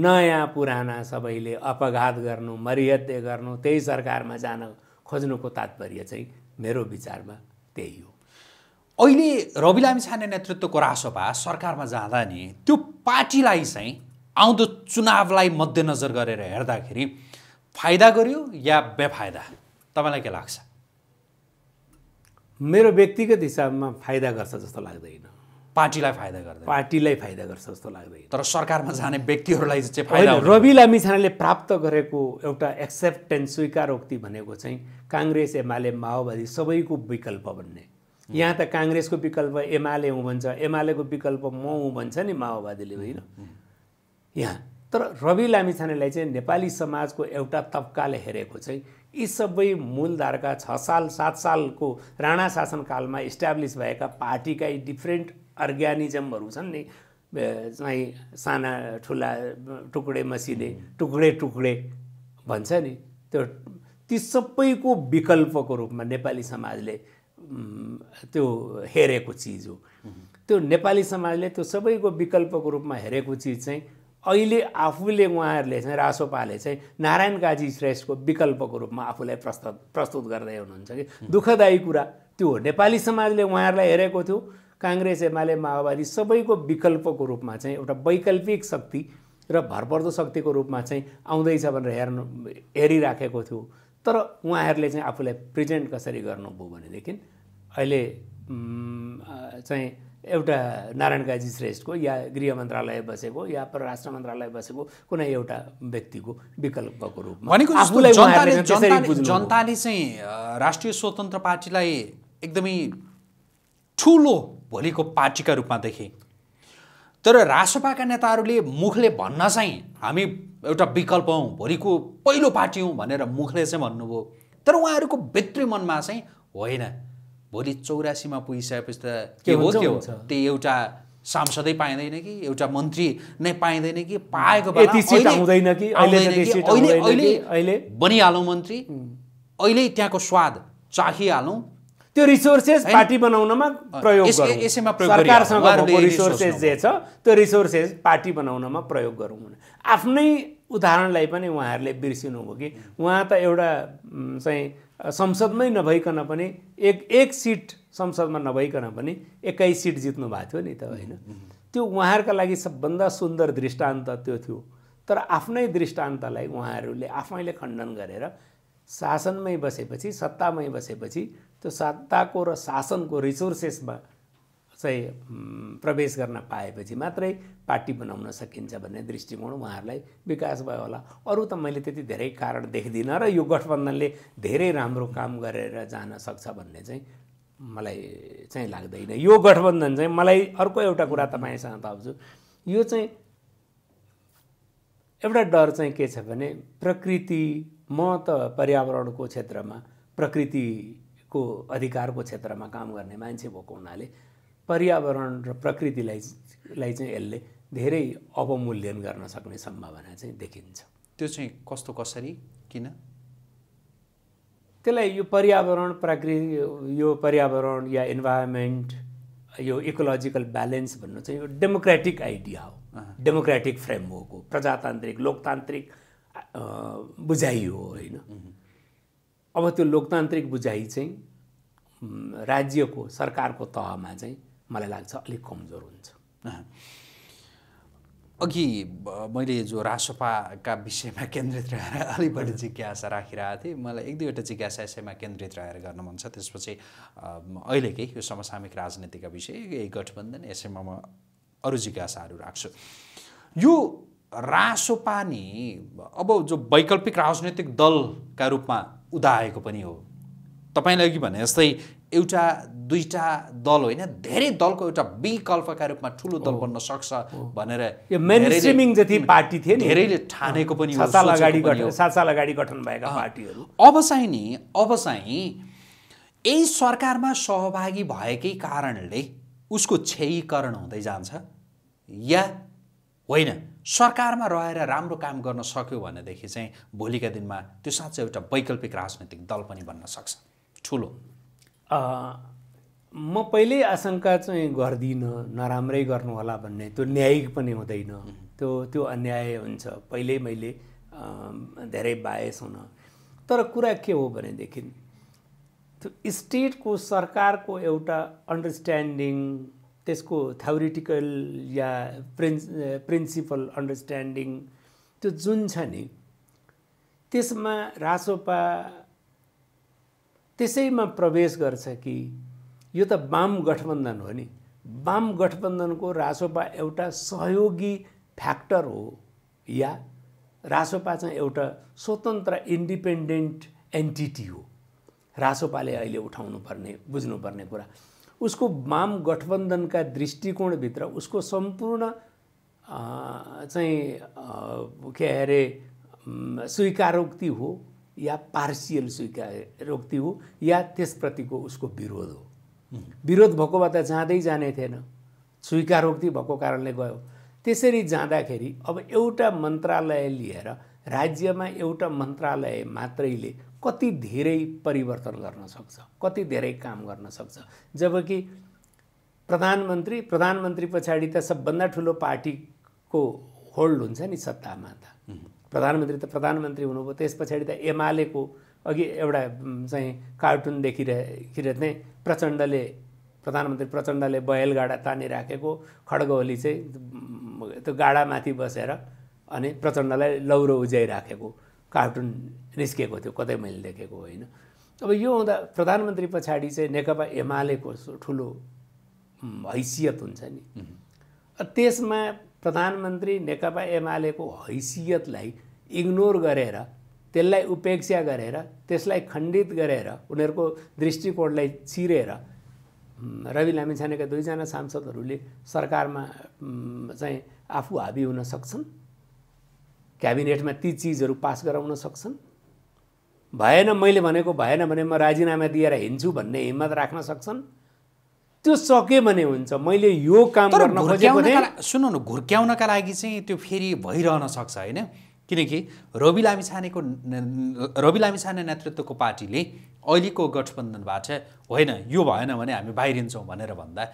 नयाँ पुराना सबैले अपघात गर्नु मरिहत्य गर्नु त्यही सरकारमा जान खोज्नुको तात्पर्य चाहिँ मेरो विचारमा त्यही हो अहिले रवि छाने नेतृत्वको रासोपा सरकारमा जाँदा नि त्यो पार्टीलाई चाहिँ आउँदो चुनावलाई मध्यनजर गरेर हेर्दाखेरि फाइदा गर्यो या बेफाइदा तपाईँलाई के लाग्छ मेरो व्यक्तिगत हिसाबमा फाइदा गर्छ जस्तो लाग्दैन पार्टीलाई फाइदा गर्छ पार्टीलाई फाइदा गर्छ जस्तो लाग्दैन तर सरकारमा जाने व्यक्तिहरूलाई चाहिँ फाइदा रवि लामिछानेले प्राप्त गरेको एउटा एक्सेप्टेन्स स्वीकारोक्ति भनेको चाहिँ काङ्ग्रेस एमाले माओवादी सबैको विकल्प भन्ने यहाँ त काङ्ग्रेसको विकल्प एमाले हुँ भन्छ एमालेको विकल्प म हुँ भन्छ नि माओवादीले होइन यहाँ तर रवि लामिछानेलाई चाहिँ नेपाली समाजको एउटा तब्काले हेरेको चाहिँ यी सबै मूलधारका छ साल सात सालको राणा शासनकालमा इस्टाब्लिस भएका पार्टीका यी डिफ्रेन्ट अर्ग्यानिजमहरू छन् नि चाहिँ साना ठुला टुक्रे मसिने टुक्रे टुक्रे भन्छ नि त्यो ती सबैको विकल्पको रूपमा नेपाली समाजले त्यो हेरेको चिज हो त्यो नेपाली समाजले त्यो सबैको विकल्पको रूपमा हेरेको चिज चाहिँ अहिले आफूले उहाँहरूले चाहिँ रासोपाले चाहिँ नारायण काजी श्रेष्ठको विकल्पको रूपमा आफूलाई प्रस्तुत प्रस्तुत गर्दै हुनुहुन्छ कि दुःखदायी कुरा त्यो हो नेपाली समाजले उहाँहरूलाई हेरेको थियो काङ्ग्रेस एमाले माओवादी सबैको विकल्पको रूपमा चाहिँ एउटा वैकल्पिक शक्ति र भरपर्दो शक्तिको रूपमा चाहिँ आउँदैछ भनेर हेर्नु हेरिराखेको थियो तर उहाँहरूले चाहिँ आफूलाई प्रेजेन्ट कसरी गर्नुभयो भनेदेखि अहिले चाहिँ एउटा नारायण काजी श्रेष्ठको या गृह मन्त्रालय बसेको या परराष्ट्र मन्त्रालय बसेको कुनै एउटा व्यक्तिको विकल्पको रूपमा जनताले चाहिँ राष्ट्रिय स्वतन्त्र पार्टीलाई एकदमै ठुलो भोलिको पार्टीका रूपमा देखे तर रासपाका नेताहरूले मुखले भन्न चाहिँ हामी एउटा विकल्प हौँ भोलिको पहिलो पार्टी हौँ भनेर मुखले चाहिँ भन्नुभयो तर उहाँहरूको भित्री मनमा चाहिँ होइन भोलि चौरासीमा पुगिसकेपछि त के हो के हो त्यो एउटा सांसदै पाइँदैन कि एउटा मन्त्री नै पाइँदैन कि पाएको अहिले बनिहालौँ मन्त्री अहिले त्यहाँको स्वाद चाखिहालौँ त्यो रिसोर्सेस पार्टी बनाउनमा प्रयोग यसैमा सरकारसँग रिसोर्सेस जे छ त्यो रिसोर्सेस पार्टी बनाउनमा प्रयोग गरौँ भने आफ्नै उदाहरणलाई पनि उहाँहरूले बिर्सिनु हो कि उहाँ त एउटा चाहिँ संसदमै नभइकन पनि एक एक सिट संसदमा नभइकन पनि एकै सिट जित्नु भएको थियो नि त होइन त्यो उहाँहरूका लागि सबभन्दा सुन्दर दृष्टान्त त्यो थियो तर आफ्नै दृष्टान्तलाई उहाँहरूले आफैले खण्डन गरेर शासनमै बसेपछि सत्तामै बसेपछि त्यो सत्ताको र शासनको रिसोर्सेसमा चाहिँ प्रवेश गर्न पाएपछि मात्रै पार्टी बनाउन सकिन्छ भन्ने दृष्टिकोण उहाँहरूलाई विकास भयो होला अरू त मैले त्यति धेरै कारण देख्दिनँ र यो गठबन्धनले धेरै राम्रो काम गरेर जान सक्छ भन्ने चाहिँ मलाई चाहिँ लाग्दैन यो गठबन्धन चाहिँ मलाई अर्को एउटा कुरा तपाईँसँग थप्छु यो चाहिँ एउटा डर चाहिँ के छ भने प्रकृति म त पर्यावरणको क्षेत्रमा प्रकृति को अधिकारको क्षेत्रमा काम गर्ने मान्छे भएको हुनाले पर्यावरण र प्रकृतिलाई लाई चाहिँ यसले धेरै अवमूल्यन गर्न सक्ने सम्भावना चाहिँ देखिन्छ त्यो चाहिँ कस्तो कसरी किन त्यसलाई यो पर्यावरण प्रकृति यो पर्यावरण या इन्भाइरोमेन्ट यो इकोलोजिकल ब्यालेन्स भन्नु चाहिँ यो डेमोक्रेटिक आइडिया हो डेमोक्रेटिक फ्रेमवर्क हो प्रजातान्त्रिक लोकतान्त्रिक बुझाइ हो होइन अब त्यो लोकतान्त्रिक बुझाइ चाहिँ राज्यको सरकारको तहमा चाहिँ मलाई लाग्छ अलिक कमजोर हुन्छ अघि मैले जो रासोपाका विषयमा केन्द्रित रहेर [laughs] अलिक बढी जिज्ञासा राखिरहेको थिएँ मलाई एक दुईवटा जिज्ञासा यसैमा केन्द्रित रहेर गर्न मन छ त्यसपछि अहिलेकै यो समसामिक राजनीतिका विषय यही गठबन्धन यसैमा म अरू जिज्ञासाहरू राख्छु यो रासोपा नि अब जो वैकल्पिक राजनैतिक दलका रूपमा उदाएको पनि हो तपाईँले अघि भने जस्तै एउटा दुईवटा दल होइन धेरै दलको एउटा विकल्पका रूपमा ठुलो दल बन्न सक्छ भनेर जति पार्टी थिए धेरैले ठानेको पनि गठन भएका पार्टीहरू अब चाहिँ नि अब चाहिँ यही सरकारमा सहभागी भएकै कारणले उसको क्षयीकरण हुँदै जान्छ या होइन सरकारमा रहेर राम्रो काम गर्न सक्यो भनेदेखि चाहिँ भोलिका दिनमा त्यो साँच्चै एउटा वैकल्पिक राजनैतिक दल पनि बन्न सक्छ ठुलो म पहिल्यै आशंका चाहिँ गर्दिनँ नराम्रै गर्नुहोला भन्ने त्यो न्यायिक पनि हुँदैन त्यो त्यो अन्याय हुन्छ पहिल्यै मैले धेरै बायस हुन तर कुरा के हो भनेदेखि त्यो स्टेटको सरकारको एउटा अन्डरस्ट्यान्डिङ त्यसको थ्योरिटिकल या प्रिन्स प्रिन्सिपल अन्डरस्ट्यान्डिङ त्यो जुन छ नि त्यसमा रासोपा त्यसैमा प्रवेश गर्छ कि यो त वाम गठबन्धन हो नि वाम गठबन्धनको रासोपा एउटा सहयोगी फ्याक्टर हो या रासोपा चाहिँ एउटा स्वतन्त्र इन्डिपेन्डेन्ट एन्टिटी हो रासोपाले अहिले उठाउनु उठाउनुपर्ने बुझ्नुपर्ने कुरा उसको वाम गठबन्धनका दृष्टिकोणभित्र उसको सम्पूर्ण चाहिँ के अरे स्वीकारोक्ति हो या पार्सियल स्वीकारोक्ति हो या त्यसप्रतिको उसको विरोध हो विरोध भएको भए त जाँदै जाने थिएन स्वीकारोक्ति भएको कारणले गयो त्यसरी जाँदाखेरि अब एउटा मन्त्रालय लिएर राज्यमा एउटा मन्त्रालय मात्रैले कति धेरै परिवर्तन गर्न सक्छ कति धेरै काम गर्न सक्छ जबकि प्रधानमन्त्री प्रधानमन्त्री पछाडि त सबभन्दा ठुलो पार्टीको होल्ड हुन्छ नि सत्तामा त प्रधानमन्त्री त प्रधानमन्त्री हुनुभयो त्यस पछाडि त एमालेको अघि एउटा चाहिँ कार्टुन देखिरहेखेर चाहिँ प्रचण्डले प्रधानमन्त्री प्रचण्डले बयलगाडा तानिराखेको खड्गवली चाहिँ त्यो गाडामाथि बसेर अनि प्रचण्डलाई लौरो उज्याइराखेको कार्टुन निस्केको थियो कतै मैले देखेको होइन अब यो हुँदा प्रधानमन्त्री पछाडि चाहिँ नेकपा एमालेको ठुलो हैसियत हुन्छ नि त्यसमा प्रधानमन्त्री नेकपा एमालेको हैसियतलाई इग्नोर गरेर त्यसलाई उपेक्षा गरेर त्यसलाई खण्डित गरेर उनीहरूको दृष्टिकोणलाई चिरेर रवि लामिछानेका दुईजना सांसदहरूले सरकारमा चाहिँ आफू हाबी हुन सक्छन् क्याबिनेटमा ती चिजहरू पास गराउन सक्छन् भएन मैले भनेको भएन भने म राजीनामा दिएर हिँड्छु भन्ने हिम्मत राख्न सक्छन् त्यो सके भने हुन्छ मैले यो काम गर्न खोजेको सुन्नु न घुर्क्याउनका लागि चाहिँ त्यो फेरि भइरहन सक्छ होइन किनकि रवि लामिछानेको रवि लामिछाने नेतृत्वको पार्टीले अहिलेको गठबन्धनबाट होइन यो भएन भने हामी बाहिरिन्छौँ भनेर भन्दा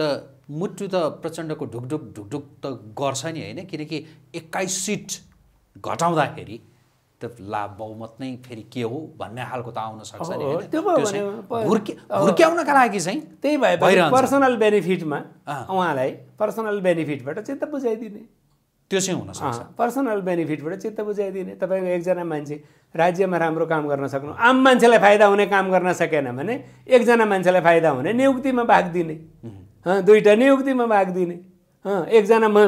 त मुटु त प्रचण्डको ढुकढुक ढुकढुक त गर्छ नि होइन किनकि एक्काइस सिट घटाउँदाखेरि त ला बहुमत नै फेरि के हो भन्ने खालको त आउन सक्छ नि हुर्क्याउनका लागि चाहिँ त्यही भएर पर्सनल बेनिफिटमा उहाँलाई पर्सनल बेनिफिटबाट चित्त बुझाइदिने त्यो चाहिँ हुनसक्छ पर्सनल बेनिफिटबाट चित्त बुझाइदिने तपाईँको एकजना मान्छे राज्यमा राम्रो काम गर्न सक्नु आम मान्छेलाई फाइदा हुने काम गर्न सकेन भने एकजना मान्छेलाई फाइदा हुने नियुक्तिमा भाग दिने दुईवटा नियुक्तिमा भाग दिने एकजना म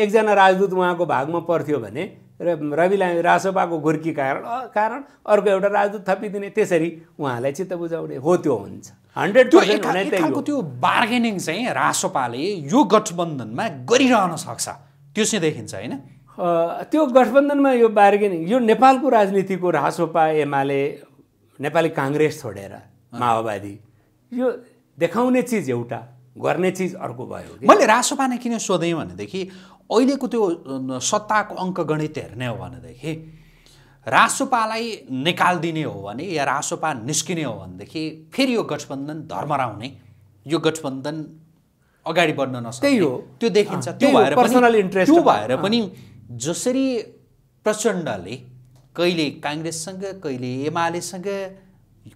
एकजना राजदूत उहाँको भागमा पर्थ्यो भने र रवि लामी रासोपाको घुर्की कारण कारण अर्को एउटा राजदूत थपिदिने त्यसरी उहाँलाई चित्त बुझाउने हो त्यो हुन्छ हन्ड्रेड पर्सेन्ट त्यो बार्गेनिङ चाहिँ रासोपाले यो गठबन्धनमा गरिरहन सक्छ त्यो चाहिँ देखिन्छ होइन त्यो गठबन्धनमा यो बार्गेनिङ यो नेपालको राजनीतिको रासोपा एमाले नेपाली काङ्ग्रेस छोडेर माओवादी यो देखाउने चिज एउटा गर्ने चिज अर्को भयो मैले रासोपा नै किन सोधेँ भनेदेखि अहिलेको त्यो सत्ताको अङ्कगणित हेर्ने हो भनेदेखि रासोपालाई निकालिदिने हो भने या रासोपा निस्किने हो भनेदेखि फेरि यो गठबन्धन धर्मराउने यो गठबन्धन अगाडि बढ्न नसक्छ त्यही हो त्यो देखिन्छ त्यो भएर पर्सनल इन्ट्रेस्ट त्यो भएर पनि जसरी प्रचण्डले कहिले काङ्ग्रेससँग कहिले एमालेसँग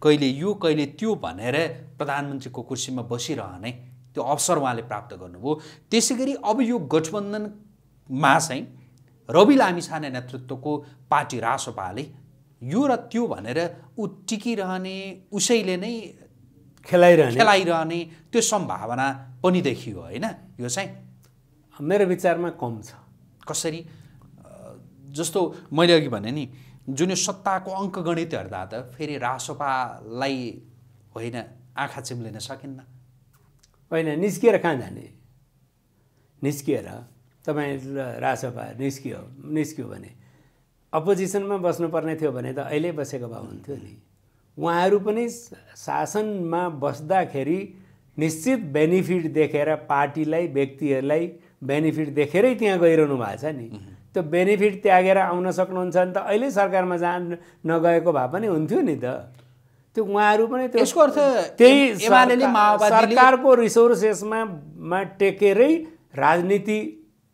कहिले यो कहिले त्यो भनेर प्रधानमन्त्रीको कुर्सीमा बसिरहने त्यो अवसर उहाँले प्राप्त गर्नुभयो त्यसै गरी अब यो गठबन्धनमा चाहिँ रवि लामिछाने नेतृत्वको पार्टी रासोपाले यो र त्यो भनेर ऊ टिकिरहने उसैले नै खेलाइरहने खेलाइरहने त्यो सम्भावना पनि देखियो होइन यो चाहिँ मेरो विचारमा कम छ कसरी जस्तो मैले अघि भने नि जुन यो सत्ताको अङ्कगणित हेर्दा त फेरि रासोपालाई होइन आँखा चिम्लिन सकिन्न होइन निस्किएर कहाँ जाने निस्किएर तपाईँ रासोपा निस्कियो निस्कियो भने अपोजिसनमा बस्नुपर्ने थियो भने त अहिले बसेको भए हुन्थ्यो नि उहाँहरू पनि शासनमा बस्दाखेरि निश्चित बेनिफिट देखेर पार्टीलाई व्यक्तिहरूलाई बेनिफिट देखेरै त्यहाँ गइरहनु भएको छ नि त्यो बेनिफिट त्यागेर आउन सक्नुहुन्छ नि त अहिले सरकारमा जान नगएको भए पनि हुन्थ्यो नि त त्यो उहाँहरू पनि त्यो यसको अर्थ त्यही सरकारको रिसोर्सेसमा टेकेरै राजनीति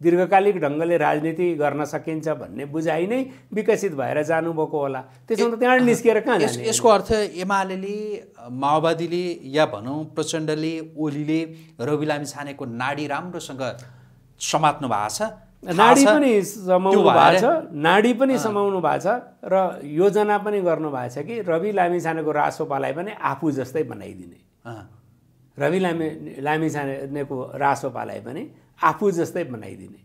दीर्घकालिक ढङ्गले राजनीति गर्न सकिन्छ भन्ने बुझाइ नै विकसित भएर जानुभएको होला त्यसो त त्यहाँ निस्किएर कहाँ यसको अर्थ एमाले माओवादीले या भनौँ प्रचण्डले ओलीले रवि लामिछानेको नाडी राम्रोसँग समात्नु भएको छ नाडी पनि समाउनु भएको छ नाडी पनि समाउनु भएको छ र योजना पनि गर्नु भएको छ कि रवि लामिछानेको रासोपालाई पनि आफू जस्तै बनाइदिने रवि लामी लामिछानेको रासोपालाई पनि आफू जस्तै बनाइदिने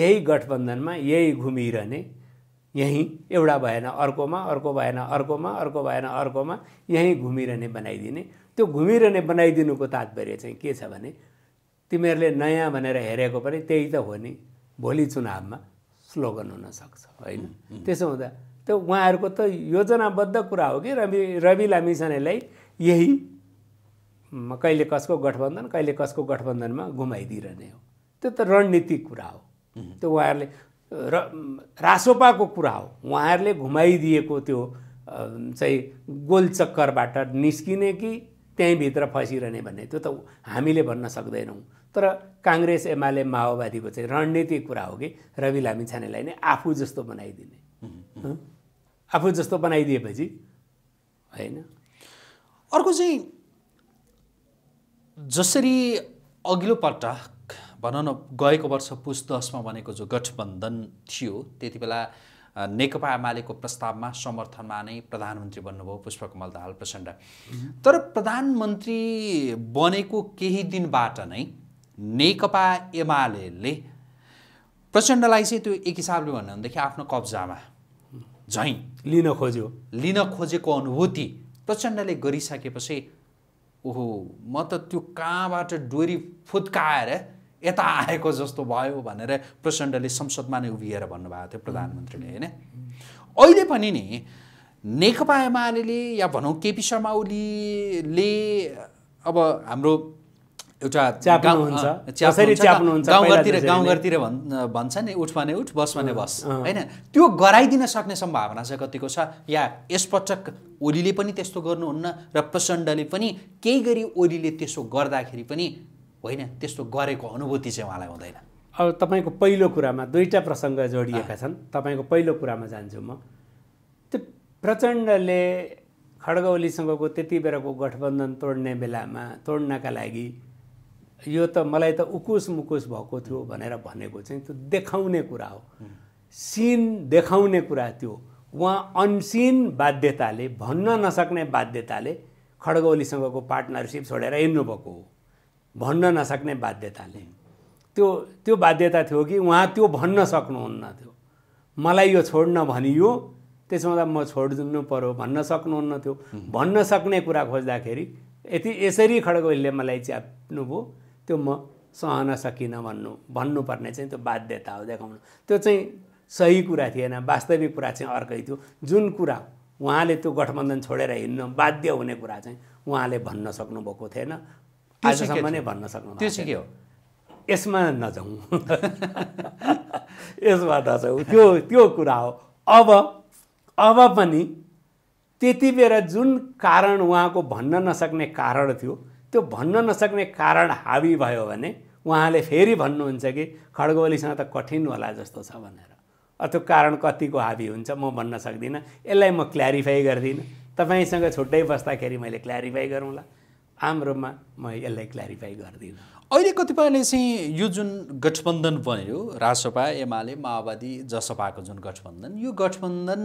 यही गठबन्धनमा यही घुमिरहने यहीँ एउटा भएन अर्कोमा अर्को भएन अर्कोमा अर्को भएन अर्कोमा यहीँ घुमिरहने बनाइदिने त्यो घुमिरहने बनाइदिनुको तात्पर्य चाहिँ के छ भने तिमीहरूले नयाँ भनेर हेरेको पनि त्यही त हो नि भोलि चुनावमा स्लोगन हुनसक्छ होइन त्यसो हुँदा त्यो उहाँहरूको त योजनाबद्ध कुरा हो कि रवि रवि यही कहिले कसको गठबन्धन कहिले कसको गठबन्धनमा घुमाइदिइरहने हो त्यो त रणनीतिक कुरा हो त्यो उहाँहरूले र रासोपाको कुरा हो उहाँहरूले घुमाइदिएको त्यो चाहिँ गोलचक्करबाट निस्किने कि त्यहीँभित्र फसिरहने भन्ने त्यो त हामीले भन्न सक्दैनौँ तर काङ्ग्रेस एमाले माओवादीको चाहिँ रणनीतिक कुरा हो कि रवि लामी छानेलाई नै आफू जस्तो बनाइदिने आफू जस्तो बनाइदिएपछि होइन अर्को चाहिँ जसरी अघिल्लो पटक भनौँ न गएको वर्ष पुस दसमा बनेको जो गठबन्धन थियो त्यति बेला नेकपा एमालेको प्रस्तावमा समर्थनमा नै प्रधानमन्त्री बन्नुभयो पुष्पकमल दाहाल प्रचण्ड तर प्रधानमन्त्री बनेको केही दिनबाट नै नेकपा एमाले प्रचण्डलाई चाहिँ त्यो एक हिसाबले भन्यो भनेदेखि आफ्नो कब्जामा झैँ लिन खोज्यो लिन खोजेको अनुभूति प्रचण्डले गरिसकेपछि ओहो म त त्यो कहाँबाट डोरी फुत्काएर यता आएको जस्तो भयो भनेर प्रचण्डले संसदमा नै उभिएर भन्नुभएको थियो प्रधानमन्त्रीले होइन अहिले पनि नि नेकपा एमाले या भनौँ केपी शर्मा ओलीले अब हाम्रो एउटा गाउँघरतिर भन् भन्छ नि उठ भने उठ बस भने बस होइन त्यो गराइदिन सक्ने सम्भावना चाहिँ कतिको छ या यसपटक ओलीले पनि त्यस्तो गर्नुहुन्न र प्रचण्डले पनि केही गरी ओलीले त्यसो गर्दाखेरि पनि होइन त्यस्तो गरेको अनुभूति चाहिँ उहाँलाई हुँदैन अब तपाईँको पहिलो कुरामा दुईवटा प्रसङ्ग जोडिएका छन् तपाईँको पहिलो कुरामा जान्छु म त्यो प्रचण्डले खड्गौलीसँगको त्यति बेलाको गठबन्धन तोड्ने बेलामा तोड्नका लागि यो त मलाई त उकुस मुकुस भएको थियो भनेर भनेको चाहिँ त्यो देखाउने कुरा हो सिन देखाउने कुरा त्यो उहाँ अनसिन बाध्यताले भन्न नसक्ने बाध्यताले खड्गौलीसँगको पार्टनरसिप छोडेर हिँड्नुभएको हो भन्न नसक्ने बाध्यताले त्यो त्यो बाध्यता थियो कि उहाँ त्यो भन्न सक्नुहुन्न थियो मलाई यो छोड्न भनियो त्यसो हुँदा म छोडिदिनु पऱ्यो भन्न सक्नुहुन्न थियो भन्न सक्ने कुरा खोज्दाखेरि यति यसरी खड्गोलले मलाई च्याप्नुभयो त्यो म सहन सकिनँ भन्नु भन्नुपर्ने चाहिँ त्यो बाध्यता हो देखाउनु त्यो चाहिँ सही कुरा थिएन वास्तविक कुरा चाहिँ अर्कै थियो जुन कुरा उहाँले त्यो गठबन्धन छोडेर हिँड्न बाध्य हुने कुरा चाहिँ उहाँले भन्न सक्नुभएको थिएन आजसम्म नै भन्न सक्नु त्यो चाहिँ के हो यसमा नजाउँ [laughs] यसमा नजाउँ त्यो त्यो कुरा हो अब अब पनि त्यति बेला जुन कारण उहाँको भन्न नसक्ने कारण थियो त्यो भन्न नसक्ने कारण हावी भयो भने उहाँले फेरि भन्नुहुन्छ कि खड्गोलीसँग त कठिन होला जस्तो छ भनेर त्यो कारण कतिको हाबी हुन्छ म भन्न सक्दिनँ यसलाई म क्ल्यारिफाई गर्दिनँ तपाईँसँग छुट्टै बस्दाखेरि मैले क्ल्यारिफाई गरौँला आम रूपमा म यसलाई क्ल्यारिफाई गर्दिनँ अहिले कतिपयले चाहिँ यो जुन गठबन्धन बन्यो राजसपा एमाले माओवादी जसपाको जुन गठबन्धन यो गठबन्धन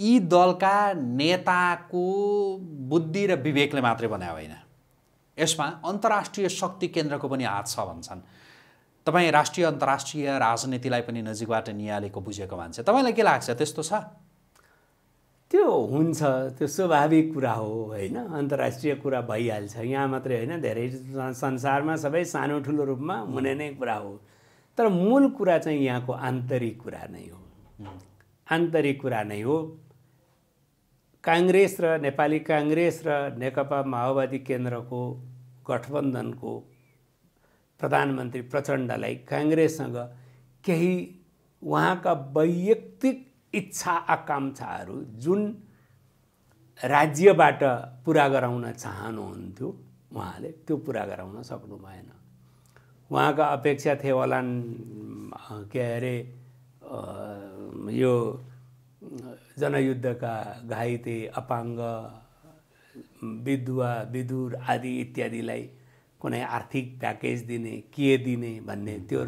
यी दलका नेताको बुद्धि र विवेकले मात्रै बनायो होइन यसमा अन्तर्राष्ट्रिय शक्ति केन्द्रको पनि हात छ भन्छन् तपाईँ राष्ट्रिय अन्तर्राष्ट्रिय राजनीतिलाई पनि नजिकबाट निहालेको बुझेको मान्छे तपाईँलाई के लाग्छ त्यस्तो छ त्यो हुन्छ त्यो स्वाभाविक कुरा हो होइन अन्तर्राष्ट्रिय कुरा भइहाल्छ यहाँ मात्रै होइन धेरै संसारमा सबै सानो ठुलो रूपमा हुने नै कुरा हो तर मूल कुरा चाहिँ यहाँको आन्तरिक कुरा नै हो आन्तरिक कुरा नै हो काङ्ग्रेस र नेपाली काङ्ग्रेस र नेकपा माओवादी केन्द्रको गठबन्धनको प्रधानमन्त्री प्रचण्डलाई काङ्ग्रेससँग केही उहाँका वैयक्तिक इच्छा आकाङ्क्षाहरू जुन राज्यबाट पुरा गराउन चाहनुहुन्थ्यो उहाँले त्यो पुरा गराउन सक्नु भएन उहाँका अपेक्षा थिए होला के अरे यो जनयुद्धका घाइते अपाङ्ग विधुवा विदुर आदि इत्यादिलाई कुनै आर्थिक प्याकेज दिने के दिने भन्ने त्यो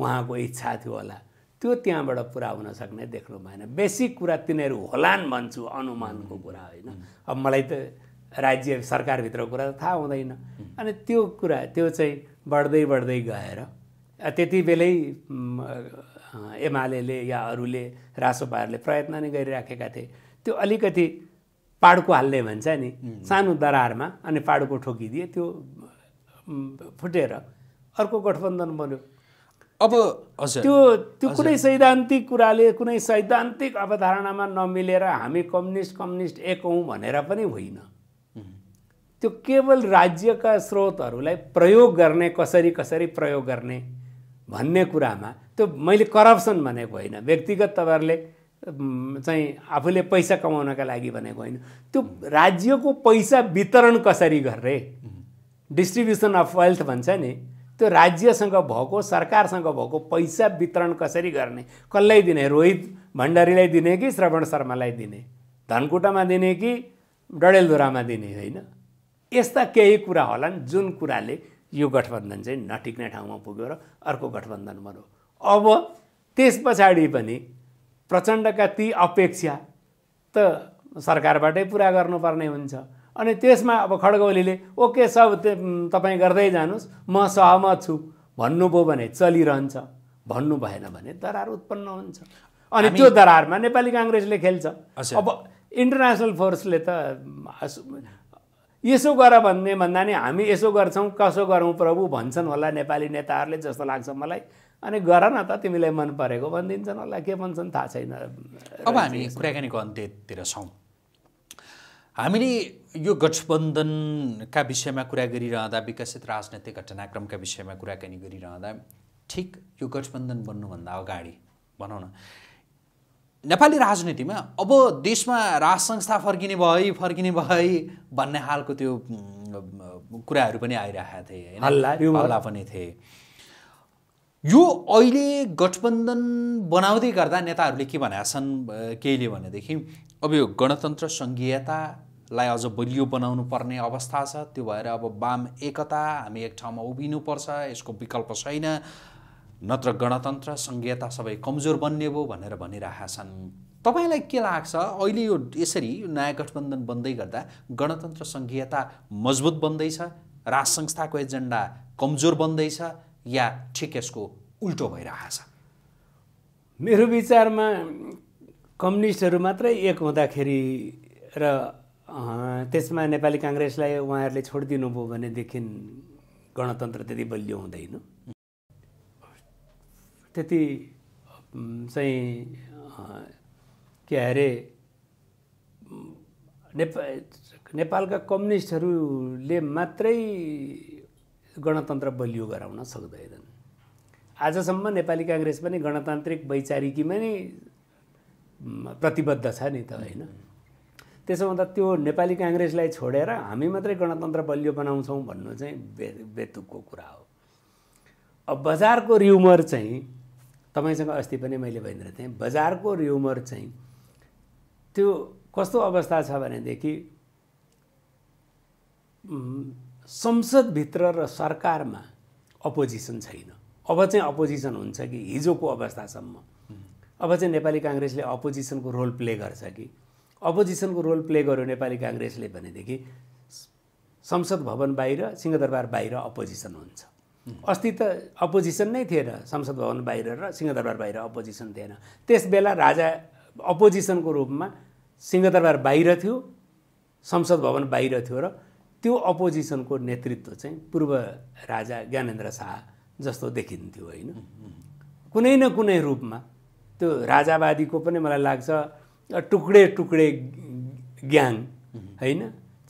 उहाँको इच्छा थियो होला त्यो त्यहाँबाट पुरा हुन सक्ने देख्नु भएन बेसिक कुरा तिनीहरू होलान् भन्छु अनुमानको कुरा होइन अब मलाई त राज्य सरकारभित्रको कुरा त थाहा हुँदैन अनि त्यो कुरा त्यो चाहिँ बढ्दै बढ्दै गएर त्यति बेलै एमाले या अरूले रासोपाहरूले प्रयत्न नै गरिराखेका थिए त्यो अलिकति पाडुको हाल्ने भन्छ नि सानो दरारमा अनि पाडुको ठोकिदिए त्यो फुटेर अर्को गठबन्धन बन्यो अब त्यो त्यो कुनै सैद्धान्तिक कुराले कुनै सैद्धान्तिक अवधारणामा नमिलेर हामी कम्युनिस्ट कम्युनिस्ट एक हौँ भनेर पनि होइन त्यो केवल राज्यका स्रोतहरूलाई प्रयोग गर्ने कसरी कसरी प्रयोग गर्ने भन्ने कुरामा त्यो मैले करप्सन भनेको होइन व्यक्तिगत तपाईँहरूले चाहिँ आफूले पैसा कमाउनका लागि भनेको होइन त्यो राज्यको पैसा वितरण कसरी गर्ने डिस्ट्रिब्युसन अफ वेल्थ भन्छ नि त्यो राज्यसँग भएको सरकारसँग भएको पैसा वितरण कसरी गर्ने कसलाई दिने रोहित भण्डारीलाई दिने कि श्रवण शर्मालाई दिने धनकुटामा दिने कि डडेलधुरामा दिने होइन यस्ता केही कुरा होलान् जुन कुराले यो गठबन्धन चाहिँ नटिक्ने ठाउँमा पुग्यो र अर्को गठबन्धन बन्यो अब त्यस पछाडि पनि प्रचण्डका ती अपेक्षा त सरकारबाटै पुरा गर्नुपर्ने हुन्छ अनि त्यसमा अब खड्गौलीले ओके सब तपाईँ गर्दै जानुहोस् म सहमत छु भन्नुभयो भने चलिरहन्छ भन्नु भएन भने दरार उत्पन्न हुन्छ अनि त्यो दरारमा नेपाली काङ्ग्रेसले खेल्छ अब इन्टरनेसनल फोर्सले त यसो गर भन्ने भन्दा नि हामी यसो गर्छौँ कसो गरौँ प्रभु भन्छन् होला नेपाली नेताहरूले जस्तो लाग्छ मलाई अनि गर न त तिमीलाई मन परेको भनिदिन्छन् होला के भन्छन् थाहा छैन अब हामी कुराकानीको अन्त्यतिर छौँ हामीले यो गठबन्धनका विषयमा कुरा गरिरहँदा विकसित राजनैतिक घटनाक्रमका विषयमा कुराकानी गरिरहँदा ठिक यो गठबन्धन बन्नुभन्दा अगाडि भनौँ न नेपाली राजनीतिमा अब देशमा राज संस्था फर्किने भए फर्किने भए भन्ने खालको त्यो कुराहरू पनि आइरहेका थिए हल्ला पनि थिए यो अहिले गठबन्धन बनाउँदै गर्दा नेताहरूले के भनेका छन् केहीले भनेदेखि अब यो गणतन्त्र सङ्घीयता लाई अझ बलियो बनाउनु पर्ने अवस्था छ त्यो भएर अब वाम एकता हामी एक ठाउँमा उभिनुपर्छ यसको विकल्प छैन नत्र गणतन्त्र सङ्घीयता सबै कमजोर बन्ने भयो भनेर भनिरहेका छन् तपाईँलाई के लाग्छ अहिले यो यसरी नयाँ गठबन्धन बन्दै गर्दा गणतन्त्र सङ्घीयता मजबुत बन्दैछ राज संस्थाको एजेन्डा कमजोर बन्दैछ या ठिक यसको उल्टो भइरहेछ मेरो विचारमा कम्युनिस्टहरू मात्रै एक हुँदाखेरि र त्यसमा नेपाली काङ्ग्रेसलाई उहाँहरूले छोडिदिनुभयो भनेदेखि गणतन्त्र त्यति बलियो हुँदैन त्यति चाहिँ के अरे नेपा नेपालका कम्युनिस्टहरूले मात्रै गणतन्त्र बलियो गराउन सक्दैनन् आजसम्म नेपाली काङ्ग्रेस पनि गणतान्त्रिक वैचारिकीमा नै प्रतिबद्ध छ नि त होइन त्यसो भन्दा त्यो नेपाली काङ्ग्रेसलाई छोडेर हामी मात्रै गणतन्त्र बलियो बनाउँछौँ भन्नु चाहिँ बे बेतुकको कुरा हो अब बजारको रिउमर चाहिँ तपाईँसँग अस्ति पनि मैले भनिरहेको थिएँ बजारको रिउमर चाहिँ त्यो कस्तो अवस्था छ भनेदेखि संसदभित्र र सरकारमा अपोजिसन छैन अब चाहिँ अपोजिसन हुन्छ कि हिजोको अवस्थासम्म अब चाहिँ नेपाली काङ्ग्रेसले अपोजिसनको रोल प्ले गर्छ कि अपोजिसनको रोल प्ले गर्यो नेपाली काङ्ग्रेसले भनेदेखि संसद भवन बाहिर सिंहदरबार बाहिर अपोजिसन हुन्छ अस्ति त अपोजिसन नै थिएन संसद भवन बाहिर र सिंहदरबार बाहिर अपोजिसन थिएन त्यस बेला राजा अपोजिसनको रूपमा सिंहदरबार बाहिर थियो संसद भवन बाहिर थियो र त्यो अपोजिसनको नेतृत्व चाहिँ पूर्व राजा ज्ञानेन्द्र शाह जस्तो देखिन्थ्यो होइन कुनै न कुनै रूपमा त्यो राजावादीको पनि मलाई लाग्छ टुक्रे टुक्रे ग्याङ होइन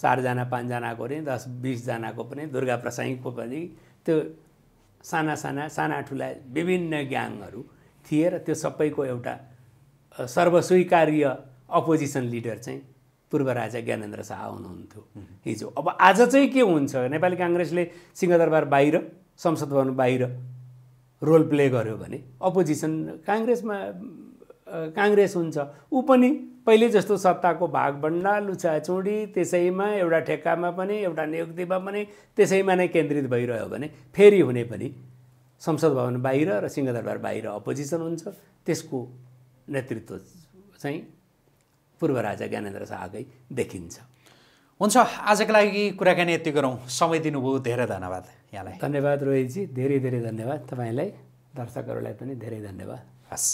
चारजना पाँचजनाको अरे दस बिसजनाको पनि दुर्गा प्रसाईको पनि त्यो साना साना साना ठुला विभिन्न ग्याङहरू थिए र त्यो सबैको एउटा सर्वस्वीकार्य अपोजिसन लिडर चाहिँ पूर्व राजा ज्ञानेन्द्र शाह हुनुहुन्थ्यो हिजो अब आज चाहिँ के हुन्छ नेपाली काङ्ग्रेसले सिंहदरबार बाहिर संसद भवन बाहिर रोल प्ले गर्यो भने अपोजिसन काङ्ग्रेसमा काङ्ग्रेस हुन्छ ऊ पनि पहिले जस्तो सत्ताको भागभन्डा लुचाचुँडी त्यसैमा एउटा ठेक्कामा पनि एउटा नियुक्तिमा पनि त्यसैमा नै केन्द्रित भइरह्यो भने फेरि हुने पनि संसद भवन बाहिर र सिंहदरबार बाहिर अपोजिसन हुन्छ त्यसको नेतृत्व चाहिँ पूर्व राजा ज्ञानेन्द्र शाहकै देखिन्छ हुन्छ आजको लागि कुराकानी यति गरौँ समय दिनुभयो धेरै धन्यवाद यहाँलाई धन्यवाद रोहितजी धेरै धेरै धन्यवाद तपाईँलाई दर्शकहरूलाई पनि धेरै धन्यवाद हस्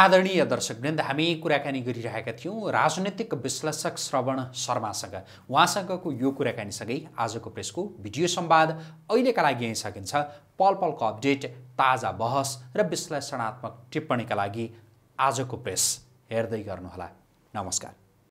आदरणीय दर्शकवृन्द हामी कुराकानी गरिरहेका थियौँ राजनैतिक विश्लेषक श्रवण शर्मासँग उहाँसँगको यो कुराकानीसँगै आजको प्रेसको भिडियो सम्वाद अहिलेका लागि यहीँ सकिन्छ पल पलको अपडेट ताजा बहस र विश्लेषणात्मक टिप्पणीका लागि आजको प्रेस हेर्दै गर्नुहोला नमस्कार